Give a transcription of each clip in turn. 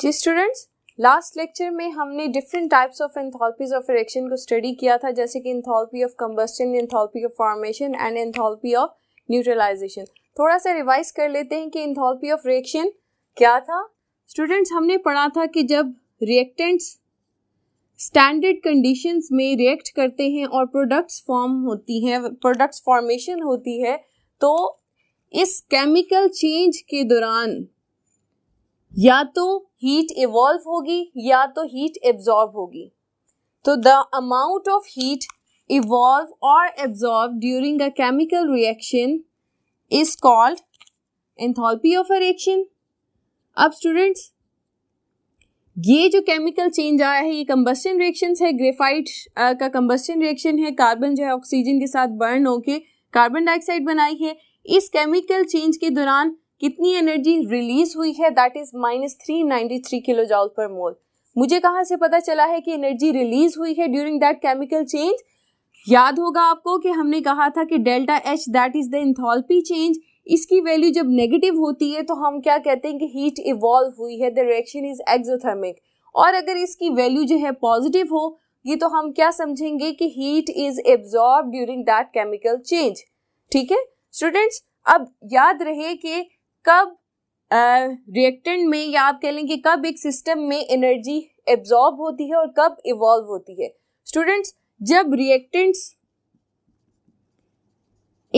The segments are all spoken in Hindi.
जी स्टूडेंट्स लास्ट लेक्चर में हमने different types of enthalpies of reaction को स्टडी किया था जैसे कि enthalpy of combustion enthalpy of formation and enthalpy of neutralisation थोड़ा सा रिवाइज कर लेते हैं कि एंथॉल्पी ऑफ रिएक्शन क्या था स्टूडेंट्स हमने पढ़ा था कि जब रिएक्टेंट्स स्टैंडर्ड कंडीशंस में रिएक्ट करते हैं और प्रोडक्ट्स फॉर्म होती हैं प्रोडक्ट्स फॉर्मेशन होती है तो इस केमिकल चेंज के दौरान या तो हीट इवॉल्व होगी या तो हीट एब्जॉर्ब होगी तो the amount of heat evolve और absorb during a chemical reaction is called enthalpy of a reaction अब स्टूडेंट्स ये जो केमिकल चेंज आया है ये कंबस्टन रिएक्शन है ग्रेफाइट का कंबस्टन रिएक्शन है कार्बन जो है ऑक्सीजन के साथ बर्न होके कार्बन डाइऑक्साइड बनाई है इस केमिकल चेंज के दौरान कितनी एनर्जी रिलीज हुई है that is minus three ninety three kilo joule per mole मुझे कहाँ से पता चला है कि एनर्जी रिलीज हुई है ड्यूरिंग दैट केमिकल चेंज याद होगा आपको कि हमने कहा था कि delta H that is the enthalpy change इसकी वैल्यू जब नेगेटिव होती है तो हम क्या कहते हैं कि हीट इवॉल्व हुई है द रिएक्शन इज एक्जोथर्मिक और अगर इसकी वैल्यू जो है पॉजिटिव हो ये तो हम क्या समझेंगे कि heat is absorb during that chemical change ठीक है स्टूडेंट्स अब याद रहे कि कब रिएक्टेंट uh, में या आप कह लें कि कब एक सिस्टम में एनर्जी एब्जॉर्ब होती है और कब इवॉल्व होती है स्टूडेंट्स जब रिएक्टेंट्स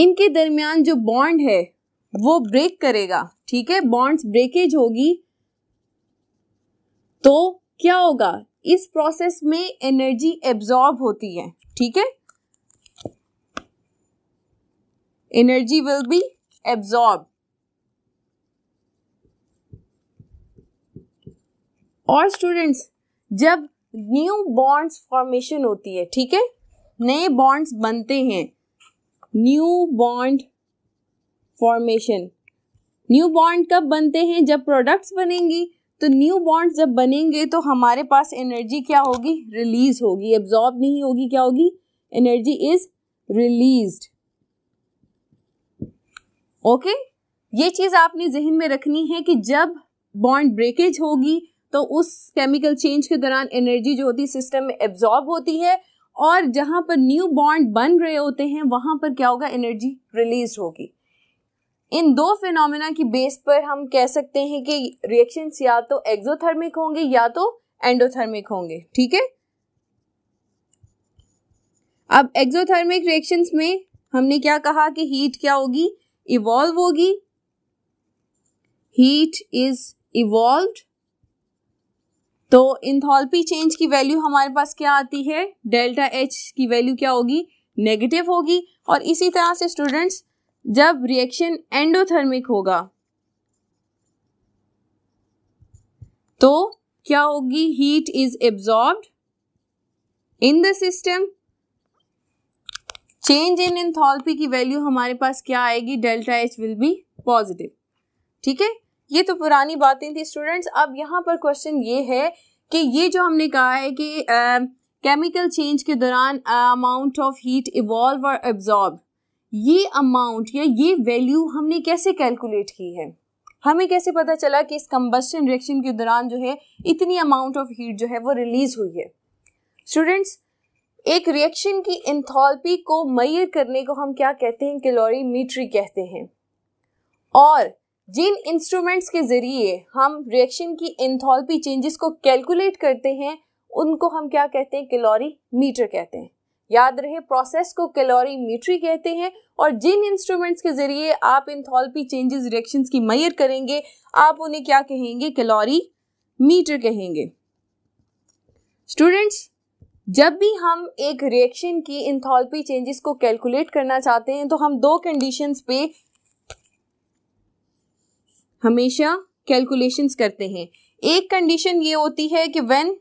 इनके दरमियान जो बॉन्ड है वो ब्रेक करेगा ठीक है बॉन्ड्स ब्रेकेज होगी तो क्या होगा इस प्रोसेस में एनर्जी एब्जॉर्ब होती है ठीक है एनर्जी विल बी एब्जॉर्ब और स्टूडेंट्स जब न्यू बॉन्ड्स फॉर्मेशन होती है ठीक है नए बॉन्ड्स बनते हैं new bond formation new bond कब बनते हैं जब प्रोडक्ट्स बनेंगी तो न्यू बॉन्ड्स जब बनेंगे तो हमारे पास एनर्जी क्या होगी रिलीज होगी एब्जॉर्ब नहीं होगी क्या होगी एनर्जी इज रिलीज ओके ये चीज आपने जहन में रखनी है कि जब बॉन्ड ब्रेकेज होगी तो उस केमिकल चेंज के दौरान एनर्जी जो होती है सिस्टम में एब्जॉर्ब होती है और जहां पर न्यू बॉन्ड बन रहे होते हैं वहां पर क्या होगा एनर्जी रिलीज होगी इन दो फिनोमेना की बेस पर हम कह सकते हैं कि रिएक्शंस या तो एक्जोथर्मिक होंगे या तो एंडोथर्मिक होंगे ठीक है अब एक्जोथर्मिक रिएक्शंस में हमने क्या कहा कि हीट क्या होगी इवॉल्व होगी हीट इज इवॉल्व्ड तो इंथॉल्पी चेंज की वैल्यू हमारे पास क्या आती है डेल्टा एच की वैल्यू क्या होगी नेगेटिव होगी और इसी तरह से स्टूडेंट्स जब रिएक्शन एंडोथर्मिक होगा तो क्या होगी heat is absorb in the system change in enthalpy की वैल्यू हमारे पास क्या आएगी delta H will be positive ठीक है ये तो पुरानी बातें थी स्टूडेंट्स अब यहाँ पर क्वेश्चन ये है कि ये जो हमने कहा है कि केमिकल uh, चेंज के दौरान अमाउंट ऑफ हीट इवॉल्व और एब्जॉर्ब ये अमाउंट या ये वैल्यू हमने कैसे कैलकुलेट की है हमें कैसे पता चला कि इस कम्बस्टन रिएक्शन के दौरान जो है इतनी अमाउंट ऑफ हीट जो है वो रिलीज हुई है स्टूडेंट्स एक रिएक्शन की इंथॉल्पी को मैयर करने को हम क्या कहते हैं कैलोरीमीट्री कहते हैं और जिन इंस्ट्रूमेंट्स के ज़रिए हम रिएक्शन की इंथॉल्पी चेंजेस को कैलकुलेट करते हैं उनको हम क्या कहते हैं कैलोरी मीटर कहते हैं याद रहे प्रोसेस को कैलोरी मीटरी कहते हैं और जिन इंस्ट्रूमेंट्स के ज़रिए आप इंथॉल्पी चेंजेस रिएक्शंस की मैयर करेंगे आप उन्हें क्या कहेंगे कैलोरी मीटर कहेंगे स्टूडेंट्स जब भी हम एक रिएक्शन की इंथॉल्पी चेंजेस को कैलकुलेट करना चाहते हैं तो हम दो कंडीशंस पे हमेशा कैलकुलेशंस करते हैं एक कंडीशन ये होती है कि when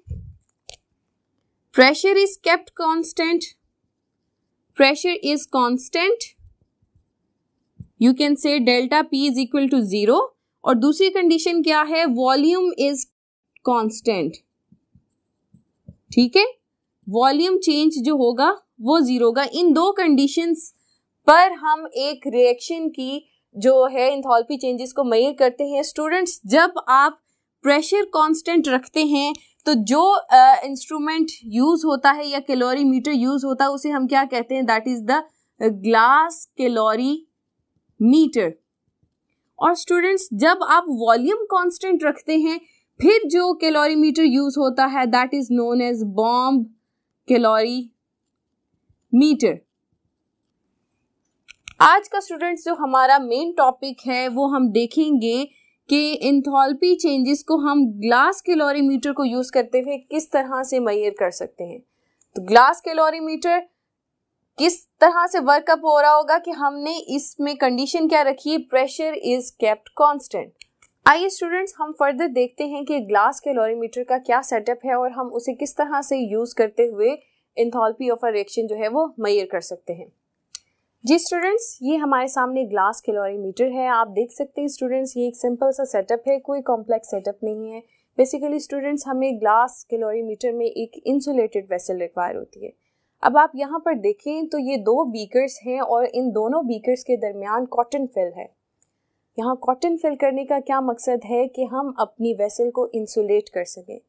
pressure is kept constant pressure is constant you can say delta P is equal to zero और दूसरी कंडीशन क्या है वॉल्यूम इज कांस्टेंट ठीक है वॉल्यूम चेंज जो होगा वो जीरो होगा इन दो कंडीशंस पर हम एक रिएक्शन की जो है इंथॉल्पी चेंजेस को मयर करते हैं स्टूडेंट्स जब आप प्रेशर कांस्टेंट रखते हैं तो जो इंस्ट्रूमेंट uh, यूज़ होता है या कैलोरी मीटर यूज़ होता है उसे हम क्या कहते हैं that is the glass calorimeter और स्टूडेंट्स जब आप वॉल्यूम कांस्टेंट रखते हैं फिर जो कैलोरी मीटर यूज़ होता है that is known as bomb calorimeter आज का स्टूडेंट्स जो हमारा मेन टॉपिक है वो हम देखेंगे कि इंथॉल्पी चेंजेस को हम ग्लास कैलोरीमीटर को यूज़ करते हुए किस तरह से मैयर कर सकते हैं तो ग्लास कैलोरीमीटर किस तरह से वर्कअप हो रहा होगा कि हमने इसमें कंडीशन क्या रखी है प्रेशर इज कैप्ट कॉन्स्टेंट आइए स्टूडेंट्स हम फर्दर देखते हैं कि ग्लास कैलोरीमीटर का क्या सेटअप है और हम उसे किस तरह से यूज़ करते हुए इंथॉल्पी ऑफ अ रिएक्शन जो है वो मैयर कर सकते हैं जी स्टूडेंट्स ये हमारे सामने ग्लास कैलोरीमीटर है आप देख सकते हैं स्टूडेंट्स ये एक सिंपल सा सेटअप है कोई कॉम्प्लेक्स सेटअप नहीं है बेसिकली स्टूडेंट्स हमें ग्लास कैलोरीमीटर में एक इंसुलेटेड वेसल रिक्वायर होती है अब आप यहाँ पर देखें तो ये दो बीकर्स हैं और इन दोनों बीकर्स के दरमियान कॉटन फिल है यहाँ कॉटन फिल करने का क्या मकसद है कि हम अपनी वेसल को इंसुलेट कर सकें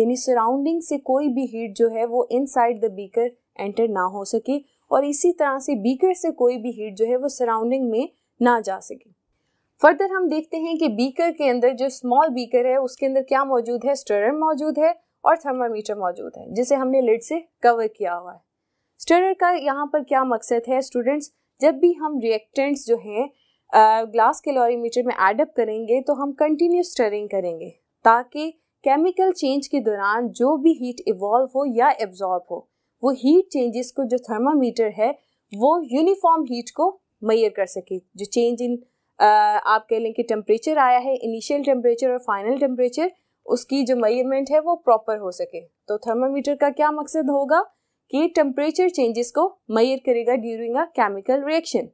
यानी सराउंडिंग से कोई भी हीट जो है वो इनसाइड द बीकर एंटर ना हो सके और इसी तरह से बीकर से कोई भी हीट जो है वो सराउंडिंग में ना जा सके फर्दर हम देखते हैं कि बीकर के अंदर जो स्मॉल बीकर है उसके अंदर क्या मौजूद है स्टरर मौजूद है और थर्मामीटर मौजूद है जिसे हमने लिड से कवर किया हुआ है स्टरर का यहाँ पर क्या मकसद है स्टूडेंट्स जब भी हम रिएक्टेंट्स जो हैं ग्लास कैलोरीमीटर में एडअप करेंगे तो हम कंटिन्यू स्टरिंग करेंगे ताकि केमिकल चेंज के दौरान जो भी हीट इवॉल्व हो या एब्जॉर्ब हो वो हीट चेंजेस को जो थर्मामीटर है वो यूनिफॉर्म हीट को मैयर कर सके जो चेंज इन आप कह लें कि टेम्परेचर आया है इनिशियल टेम्परेचर और फाइनल टेम्परेचर उसकी जो मयरमेंट है वो प्रॉपर हो सके तो थर्मामीटर का क्या मकसद होगा कि टेम्परेचर चेंजेस को मैयर करेगा ड्यूरिंग अ केमिकल रिएक्शन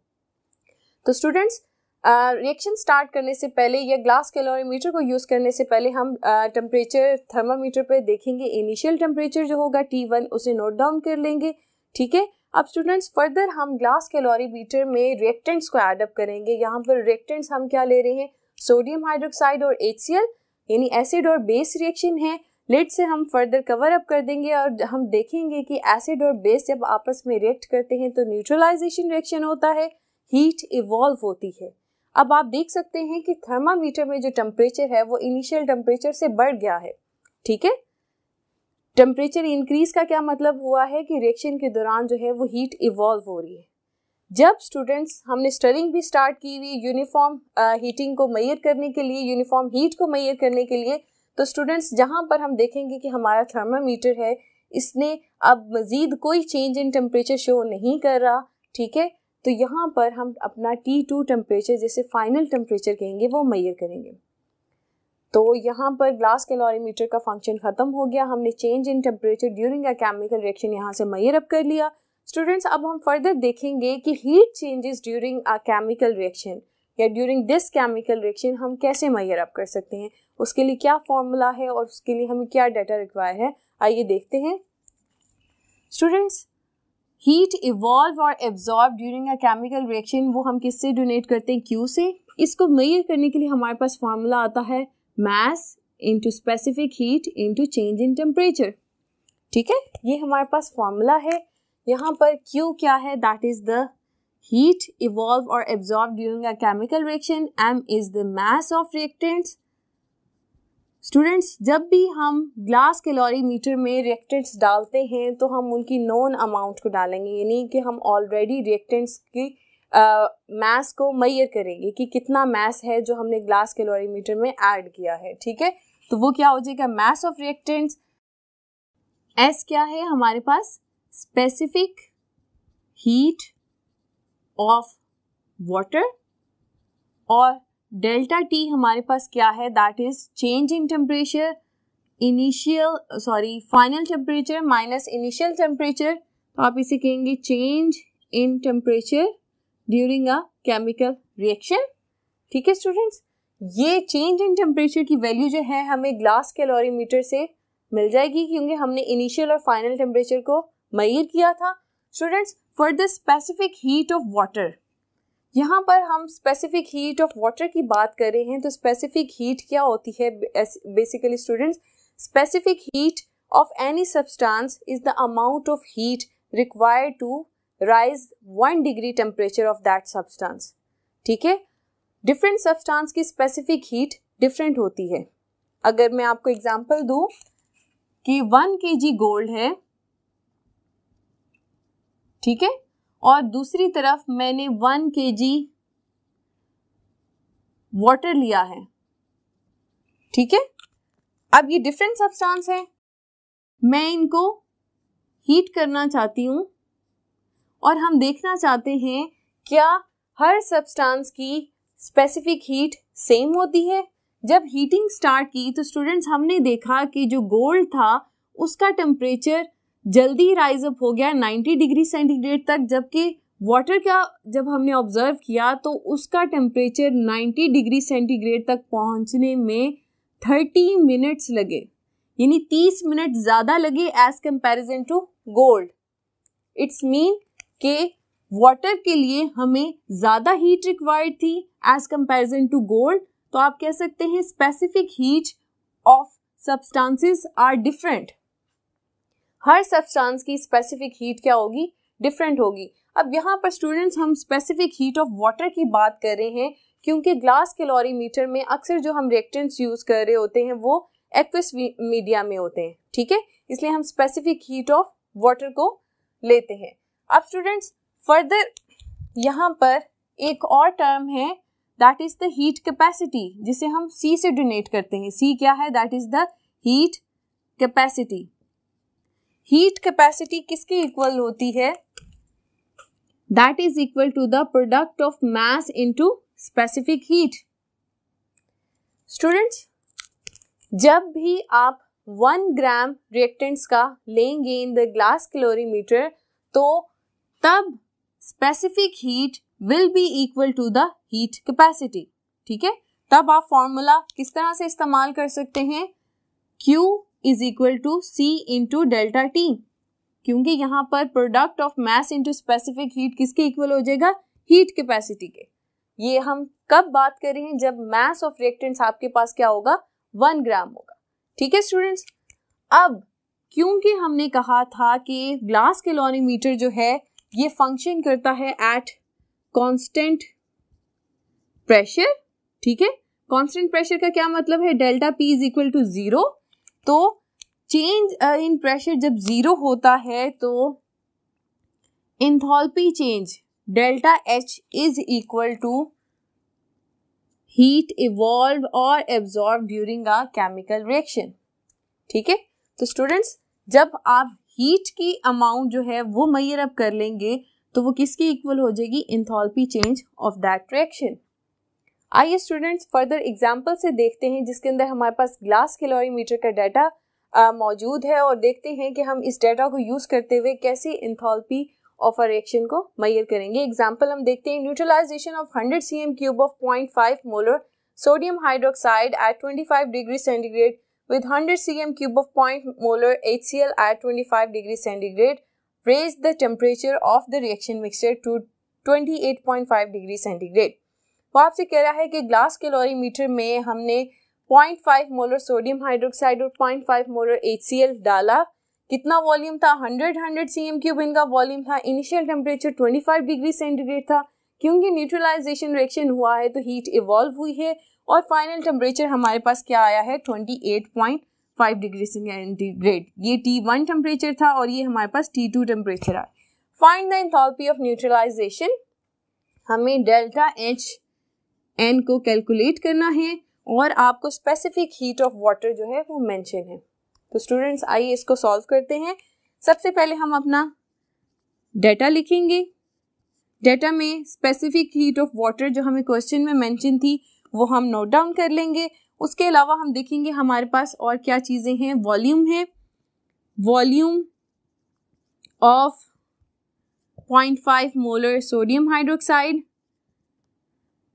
तो स्टूडेंट्स रिएक्शन स्टार्ट करने से पहले या ग्लास कैलोरीमीटर को यूज़ करने से पहले हम टेम्परेचर थर्मामीटर पर देखेंगे इनिशियल टेम्परेचर जो होगा टी वन उसे नोट डाउन कर लेंगे ठीक है अब स्टूडेंट्स फर्दर हम ग्लास कैलोरीमीटर में रिएक्टेंट्स को एडअप करेंगे यहाँ पर रिएक्टेंट्स हम क्या ले रहे हैं सोडियम हाइड्रोक्साइड और एच यानी एसिड और बेस रिएक्शन है लेट से हम फर्दर कवर अप कर देंगे और हम देखेंगे कि एसिड और बेस जब आपस में रिएक्ट करते हैं तो न्यूट्रलाइजेशन रिएक्शन होता है हीट इवॉल्व होती है अब आप देख सकते हैं कि थर्मामीटर में जो टेम्परेचर है वो इनिशियल टेम्परेचर से बढ़ गया है ठीक है टेम्परेचर इंक्रीज का क्या मतलब हुआ है कि रिएक्शन के दौरान जो है वो हीट इवॉल्व हो रही है जब स्टूडेंट्स हमने स्टरिंग भी स्टार्ट की हुई यूनिफॉर्म हीटिंग को मैयर करने के लिए यूनिफॉर्म हीट को मैयर करने के लिए तो स्टूडेंट्स जहाँ पर हम देखेंगे कि हमारा थर्मामीटर है इसने अब मज़ीद कोई चेंज इन टेम्परेचर शो नहीं कर रहा ठीक है तो यहाँ पर हम अपना टी टू टेम्परेचर जैसे फाइनल टेम्परेचर कहेंगे वो मैयर करेंगे तो यहाँ पर ग्लास कैलोरीमीटर का फंक्शन ख़त्म हो गया हमने change in temperature during a chemical reaction यहाँ से मैयर अप कर लिया स्टूडेंट्स अब हम फर्दर देखेंगे कि heat changes during a chemical reaction या ड्यूरिंग दिस केमिकल रिएक्शन हम कैसे मैयर अप कर सकते हैं उसके लिए क्या फॉर्मूला है और उसके लिए हमें क्या डाटा रिक्वायर है आइए देखते हैं स्टूडेंट्स हीट इवॉल्व और absorb during a chemical reaction वो हम किससे डोनेट करते हैं क्यू से इसको मेयर करने के लिए हमारे पास फार्मूला आता है mass into specific heat into change in temperature ठीक है ये हमारे पास फार्मूला है यहाँ पर क्यू क्या है that is the heat evolve और absorb during a chemical reaction M is the mass of reactants students जब भी हम ग्लास कैलोरी मीटर में रिएक्टेंट्स डालते हैं तो हम उनकी नॉन अमाउंट को डालेंगे यानी कि हम ऑलरेडी रिएक्टेंट्स की मैस को मैयर करेंगे कि कितना मैस है जो हमने ग्लास कैलोरी मीटर में ऐड किया है ठीक है तो वो क्या हो जाएगा मैस ऑफ रिएक्टेंट्स एस क्या है हमारे पास स्पेसिफिक हीट ऑफ वाटर और डेल्टा टी हमारे पास क्या है that is change in temperature initial sorry final temperature minus initial temperature तो आप इसे कहेंगे change in temperature during a chemical reaction ठीक है स्टूडेंट्स ये चेंज इन टेम्परेचर की वैल्यू जो है हमें ग्लास कैलोरीमीटर से मिल जाएगी क्योंकि हमने इनिशियल और फाइनल टेम्परेचर को मयर किया था students for the specific heat of water यहाँ पर हम स्पेसिफिक हीट ऑफ वाटर की बात कर रहे हैं तो स्पेसिफिक हीट क्या होती है basically students specific heat of any substance is the amount of heat require to rise one degree temperature of that substance ठीक है डिफरेंट सब्सटेंस की स्पेसिफिक हीट डिफरेंट होती है अगर मैं आपको एग्जाम्पल दूँ कि वन के जी गोल्ड है ठीक है और दूसरी तरफ मैंने वन के जी वाटर लिया है ठीक है अब ये डिफरेंट सब्सटेंस है मैं इनको हीट करना चाहती हूँ और हम देखना चाहते हैं क्या हर सब्सटेंस की स्पेसिफिक हीट सेम होती है जब हीटिंग स्टार्ट की तो स्टूडेंट्स हमने देखा कि जो गोल्ड था उसका टेम्परेचर जल्दी राइज अप हो गया 90 डिग्री सेंटीग्रेड तक जबकि वाटर का जब हमने ऑब्जर्व किया तो उसका टेम्परेचर 90 डिग्री सेंटीग्रेड तक पहुंचने में 30 मिनट्स लगे यानी 30 मिनट ज़्यादा लगे as comparison to gold it's mean के वाटर के लिए हमें ज़्यादा हीट रिक्वायर्ड थी एज कंपैरिजन टू गोल्ड तो आप कह सकते हैं specific heat of substances are different हर सब्सटेंस की स्पेसिफिक हीट क्या होगी डिफरेंट होगी अब यहाँ पर स्टूडेंट्स हम स्पेसिफिक हीट ऑफ वाटर की बात कर रहे हैं क्योंकि ग्लास कैलोरीमीटर में अक्सर जो हम रिएक्टेंट्स यूज़ कर रहे होते हैं वो एक्विस मीडिया में होते हैं ठीक है इसलिए हम स्पेसिफिक हीट ऑफ वाटर को लेते हैं अब स्टूडेंट्स फर्दर यहाँ पर एक और टर्म है that is the heat capacity जिसे हम सी से डोनेट करते हैं सी क्या है that is the heat capacity heat capacity किसके इक्वल होती है that is equal to the product of mass into specific heat students जब भी आप वन ग्राम रिएक्टेंट्स का लेंगे इन द ग्लास क्लोरीमीटर तो तब specific heat will be equal to the heat capacity ठीक है तब आप फॉर्मूला किस तरह से इस्तेमाल कर सकते हैं Q is equal to C into delta T क्योंकि यहाँ पर product of mass into specific heat किसके इक्वल हो जाएगा हीट कैपेसिटी के ये हम कब बात कर रहे हैं जब मैस ऑफ रिएक्टेंट्स आपके पास क्या होगा वन ग्राम होगा ठीक है स्टूडेंट्स अब क्योंकि हमने कहा था कि ग्लास कैलोरीमीटर जो है ये फंक्शन करता है एट कांस्टेंट प्रेशर ठीक है कांस्टेंट प्रेशर का क्या मतलब है delta P is equal to zero तो चेंज इन प्रेशर जब ज़ीरो होता है तो enthalpy change delta H is equal to heat evolve और absorb during a chemical reaction ठीक है तो स्टूडेंट्स जब आप हीट की अमाउंट जो है वो मैयर अप कर लेंगे तो वो किसकी इक्वल हो जाएगी enthalpy change of that reaction आइए स्टूडेंट्स फर्दर एग्जाम्पल से देखते हैं जिसके अंदर हमारे पास ग्लास कैलोरीमीटर का डाटा मौजूद है और देखते हैं कि हम इस डाटा को यूज़ करते हुए कैसे इंथॉल्पी ऑफ आर रिएक्शन को मैयर करेंगे एग्जाम्पल हम देखते हैं neutralization of hundred C M cube of point five molar sodium hydroxide at twenty five degree centigrade molar 100 C L at twenty five degree centigrade raise the temperature of the temperature mixture to twenty eight point five degree centigrade वो आपसे कह रहा है कि ग्लास कैलोरीमीटर में हमने 0.5 मोलर सोडियम हाइड्रोक्साइड और 0.5 मोलर एच डाला कितना वॉल्यूम था 100 100 सी एम क्यूब इनका वॉल्यूम था इनिशियल टेम्परेचर 25 डिग्री सेंटीग्रेड था क्योंकि न्यूट्रलाइजेशन रिएक्शन हुआ है तो हीट इवॉल्व हुई है और फाइनल टेम्परेचर हमारे पास क्या आया है 28.5 डिग्री सेंटीग्रेड ये टी वन टेम्परेचर था और ये हमारे पास टी टू टेम्परेचर आया find the enthalpy of neutralization हमें डेल्टा एच एन को कैलकुलेट करना है और आपको स्पेसिफिक हीट ऑफ वाटर जो है वो मेंशन है तो स्टूडेंट्स आइए इसको सॉल्व करते हैं सबसे पहले हम अपना डेटा लिखेंगे डेटा में स्पेसिफिक हीट ऑफ वाटर जो हमें क्वेश्चन में मेंशन थी वो हम नोट डाउन कर लेंगे उसके अलावा हम देखेंगे हमारे पास और क्या चीज़ें हैं वॉल्यूम है volume of 0.5 molar sodium hydroxide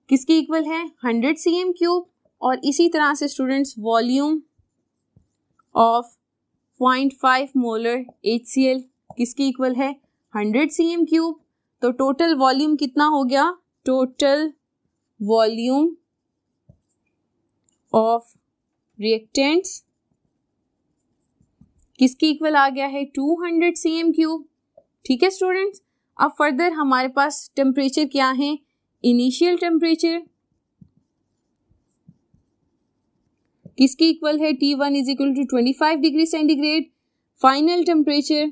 किसके इक्वल है हंड्रेड सी एम क्यूब और इसी तरह से students volume of point five molar H C L किसके इक्वल है हंड्रेड सी एम क्यूब तो टोटल वॉल्यूम कितना हो गया टोटल वॉल्यूम ऑफ रिएक्टेंट्स किसके इक्वल आ गया है 200 हंड्रेड सी एम क्यूब ठीक है स्टूडेंट्स अब फर्दर हमारे पास टेम्परेचर क्या है इनिशियल टेम्परेचर किसके इक्वल है T one is equal to twenty five degree centigrade final temperature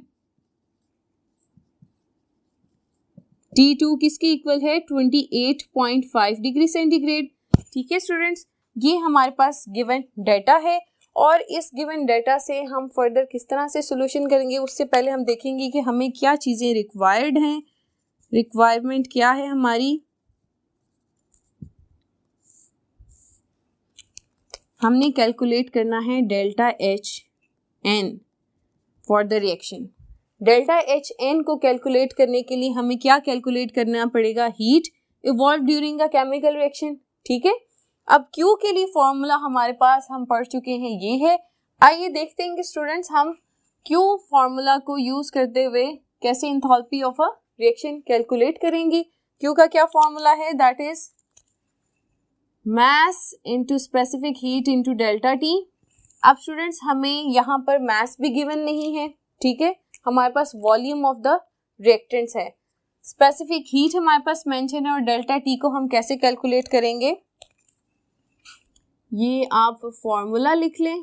T two किसके इक्वल है twenty eight point five degree centigrade ठीक है स्टूडेंट्स ये हमारे पास गिवन डाटा है और इस गिवन डाटा से हम फर्दर किस तरह से सोल्यूशन करेंगे उससे पहले हम देखेंगे कि हमें क्या चीज़ें रिक्वायर्ड हैं रिक्वायरमेंट क्या है हमारी हमने कैलकुलेट करना है delta H N for the reaction delta H N को कैलकुलेट करने के लिए हमें क्या कैलकुलेट करना पड़ेगा heat evolve during a chemical reaction ठीक है अब क्यू के लिए फॉर्मूला हमारे पास हम पढ़ चुके हैं ये है आइए देखते हैं कि स्टूडेंट्स हम क्यू फॉर्मूला को यूज करते हुए कैसे enthalpy of a reaction calculate करेंगे क्यू का क्या फॉर्मूला है that is mass into specific heat into delta T अब स्टूडेंट्स हमें यहाँ पर मास भी गिवन नहीं है ठीक है हमारे पास वॉल्यूम ऑफ द रिएक्टेंट्स है स्पेसिफिक हीट हमारे पास मेंशन है और डेल्टा टी को हम कैसे कैलकुलेट करेंगे ये आप फॉर्मूला लिख लें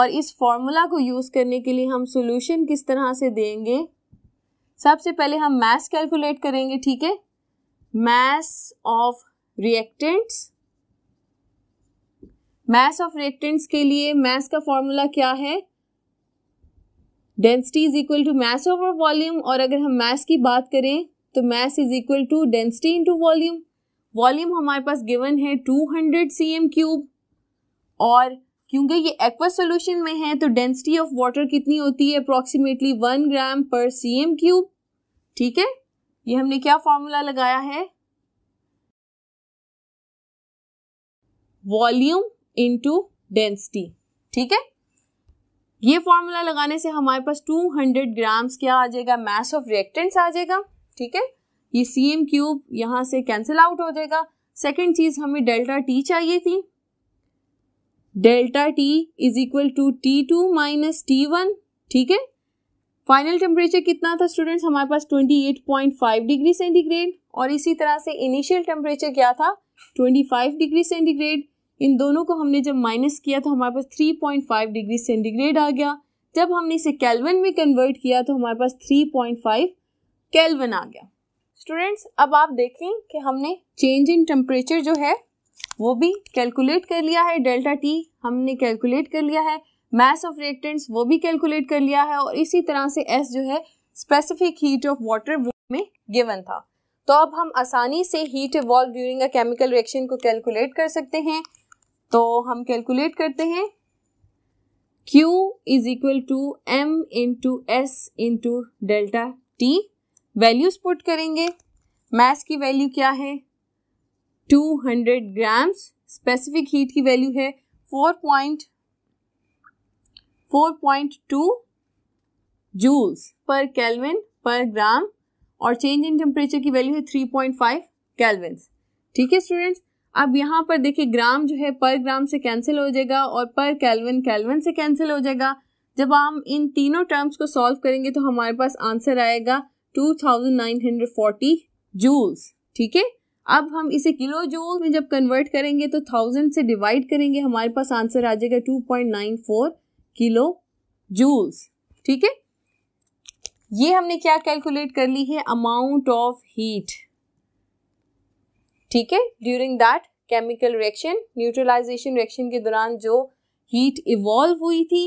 और इस फॉर्मूला को यूज़ करने के लिए हम सॉल्यूशन किस तरह से देंगे सबसे पहले हम मास कैलकुलेट करेंगे ठीक है mass of reactants mass of reactants के लिए मैस का फॉर्मूला क्या है density is equal to mass over volume और अगर हम मैस की बात करें तो mass is equal to density into volume volume हमारे पास गिवन है 200 हंड्रेड सी क्यूब और क्योंकि ये एक्वा सोल्यूशन में है तो डेंसिटी ऑफ वाटर कितनी होती है अप्रॉक्सीमेटली वन ग्राम पर सी एम क्यूब ठीक है ये हमने क्या फॉर्मूला लगाया है वॉल्यूम इंटू डेंसिटी ठीक है ये फॉर्मूला लगाने से हमारे पास 200 ग्राम्स क्या आ जाएगा मास ऑफ रिएक्टेंट्स आ जाएगा ठीक है ये सी एम क्यूब यहाँ से कैंसिल आउट हो जाएगा सेकेंड चीज हमें डेल्टा टी चाहिए थी delta T is equal to T two minus T one ठीक है फाइनल टेम्परेचर कितना था स्टूडेंट्स हमारे पास 28.5 डिग्री सेंटीग्रेड और इसी तरह से इनिशियल टेम्परेचर क्या था 25 डिग्री सेंटीग्रेड इन दोनों को हमने जब माइनस किया तो हमारे पास 3.5 डिग्री सेंटीग्रेड आ गया जब हमने इसे कैलवन में कन्वर्ट किया तो हमारे पास 3.5 कैलवन आ गया स्टूडेंट्स अब आप देखें कि हमने चेंज इन टेम्परेचर जो है वो भी कैलकुलेट कर लिया है डेल्टा टी हमने कैलकुलेट कर लिया है मास ऑफ रिएक्टेंट्स वो भी कैलकुलेट कर लिया है और इसी तरह से एस जो है स्पेसिफिक हीट ऑफ वाटर वो में गिवन था तो अब हम आसानी से heat evolve during a chemical reaction को कैलकुलेट कर सकते हैं तो हम कैलकुलेट करते हैं Q is equal to M into S into delta T values put करेंगे मैस की वैल्यू क्या है 200 ग्राम्स स्पेसिफिक हीट की वैल्यू है 4.4.2 joules per kelvin per gram और चेंज इन टेम्परेचर की वैल्यू है 3.5 कैलविन ठीक है स्टूडेंट्स अब यहाँ पर देखिए ग्राम जो है पर ग्राम से कैंसिल हो जाएगा और पर कैलविन कैलविन से कैंसिल हो जाएगा जब हम इन तीनों टर्म्स को सॉल्व करेंगे तो हमारे पास आंसर आएगा 2940 जूल्स ठीक है अब हम इसे किलो जूल में जब कन्वर्ट करेंगे तो थाउजेंड से डिवाइड करेंगे हमारे पास आंसर आ जाएगा 2.94 किलो जूल्स ठीक है ये हमने क्या कैलकुलेट कर ली है अमाउंट ऑफ हीट ठीक है during that chemical reaction neutralization reaction के दौरान जो हीट इवॉल्व हुई थी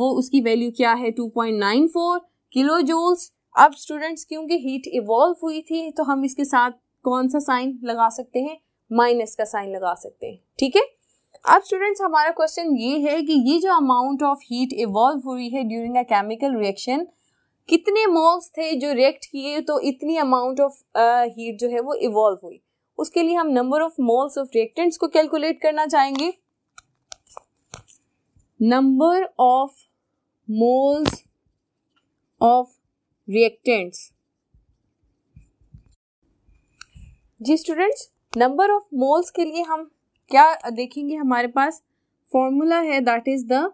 वो उसकी वैल्यू क्या है 2.94 किलो जूल्स अब स्टूडेंट्स क्योंकि हीट इवॉल्व हुई थी तो हम इसके साथ कौन सा साइन लगा सकते हैं माइनस का साइन लगा सकते हैं ठीक है अब स्टूडेंट्स हमारा क्वेश्चन ये है कि ये जो अमाउंट ऑफ हीट इवॉल्व हुई है ड्यूरिंग अ केमिकल रिएक्शन कितने मॉल्स थे जो रिएक्ट किए तो इतनी अमाउंट ऑफ हीट जो है वो इवॉल्व हुई उसके लिए हम number of moles of reactants को कैलकुलेट करना चाहेंगे number of moles of reactants जी स्टूडेंट्स नंबर ऑफ मोल्स के लिए हम क्या देखेंगे हमारे पास फॉर्मूला है that is the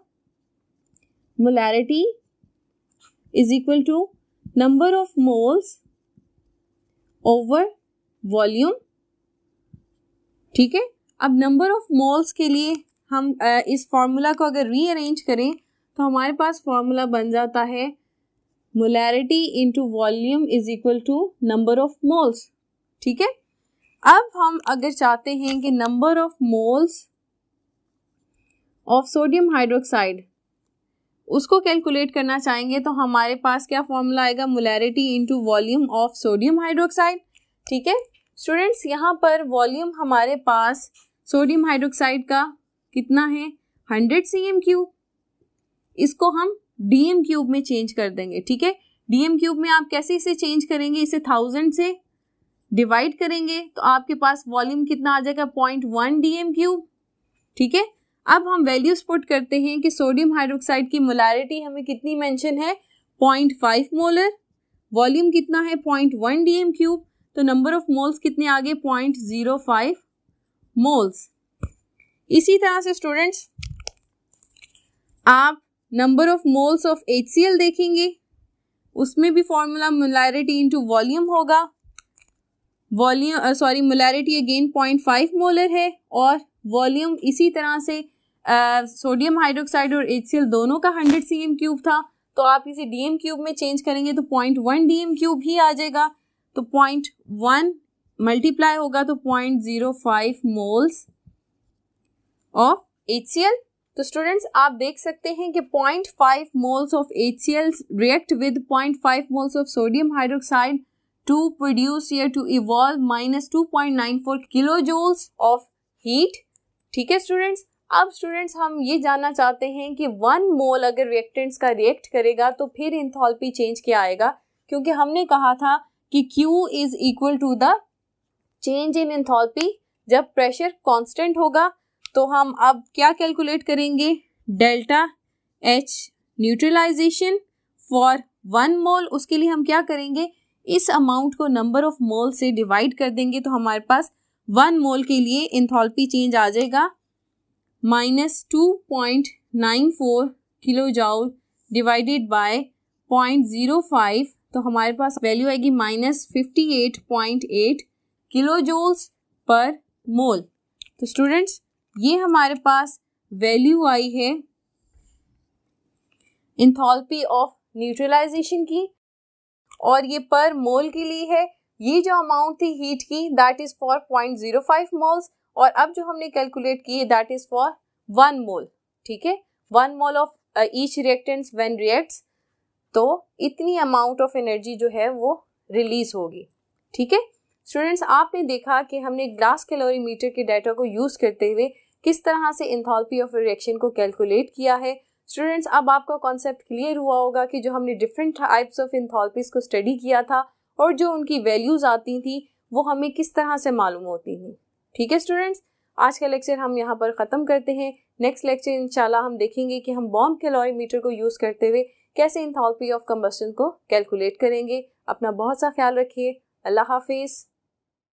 molarity is equal to number of moles over volume ठीक है अब नंबर ऑफ मॉल्स के लिए हम इस फार्मूला को अगर रीअरेंज करें तो हमारे पास फार्मूला बन जाता है molarity into volume is equal to number of moles ठीक है अब हम अगर चाहते हैं कि number of moles of sodium hydroxide उसको कैलकुलेट करना चाहेंगे तो हमारे पास क्या फॉर्मूला आएगा molarity into volume of sodium hydroxide ठीक है स्टूडेंट्स यहाँ पर वॉल्यूम हमारे पास सोडियम हाइड्रोक्साइड का कितना है हंड्रेड सी एम क्यूब इसको हम डी एम क्यूब में चेंज कर देंगे ठीक है डी एम क्यूब में आप कैसे इसे चेंज करेंगे इसे थाउजेंड से डिवाइड करेंगे तो आपके पास वॉल्यूम कितना आ जाएगा point one D M cube ठीक है अब हम वैल्यूज पुट करते हैं कि सोडियम हाइड्रोक्साइड की मोलारिटी हमें कितनी मेंशन है पॉइंट फाइव मोलर वॉल्यूम कितना है point one D M cube तो नंबर ऑफ मोल्स कितने आगे पॉइंट जीरो फाइव मोल्स इसी तरह से स्टूडेंट्स आप number of moles of H देखेंगे उसमें भी फॉर्मूला मोलैरिटी इनटू वॉल्यूम होगा volume sorry molarity again point five molar है और वॉल्यूम इसी तरह से सोडियम हाइड्रोक्साइड और एच दोनों का हंड्रेड सी क्यूब था तो आप इसे डी क्यूब में चेंज करेंगे तो पॉइंट वन डी क्यूब ही आ जाएगा तो पॉइंट वन मल्टीप्लाई होगा तो point zero five moles of H तो स्टूडेंट्स आप देख सकते हैं कि five moles of H react with five moles of sodium hydroxide to produce या to evolve minus two point nine four kilo joules of heat ठीक है स्टूडेंट्स अब स्टूडेंट्स हम ये जानना चाहते हैं कि वन मोल अगर रिएक्टेंट्स का रिएक्ट करेगा तो फिर इंथॉल्पी चेंज क्या आएगा क्योंकि हमने कहा था कि Q is equal to the change in enthalpy जब प्रेशर कांस्टेंट होगा तो हम अब क्या कैलकुलेट करेंगे delta H neutralization for one mole उसके लिए हम क्या करेंगे इस अमाउंट को नंबर ऑफ मोल से डिवाइड कर देंगे तो हमारे पास वन मोल के लिए इंथॉल्पी चेंज आ जाएगा minus two point nine four kilo joule divided by point zero five तो हमारे पास वैल्यू आएगी minus fifty eight point eight kilo joules per mole तो स्टूडेंट्स ये हमारे पास वैल्यू आई है इंथॉल्पी ऑफ न्यूट्रलाइजेशन की और ये पर मोल के लिए है ये जो अमाउंट थी हीट की that is for point zero five moles और अब जो हमने कैलकुलेट की है that is for one mole ठीक है one mole of each reactants when reacts तो इतनी अमाउंट ऑफ एनर्जी जो है वो रिलीज होगी ठीक है स्टूडेंट्स आपने देखा कि हमने ग्लास मीटर के डाटा को यूज़ करते हुए किस तरह से इंथॉल्पी ऑफ रिएक्शन को कैलकुलेट किया है स्टूडेंट्स अब आपका कॉन्सेप्ट क्लियर हुआ होगा कि जो हमने डिफरेंट टाइप्स ऑफ इंथॉल्पीज को स्टडी किया था और जो उनकी वैल्यूज़ आती थी वो हमें किस तरह से मालूम होती थी ठीक है स्टूडेंट्स आज का लेक्चर हम यहाँ पर ख़त्म करते हैं नेक्स्ट लेक्चर इंशाल्लाह हम देखेंगे कि हम बॉम्ब कैलोरीमीटर को यूज़ करते हुए कैसे इंथॉलपी ऑफ कम्बस्टन को कैलकुलेट करेंगे अपना बहुत सा ख्याल रखिए अल्लाह हाफिज़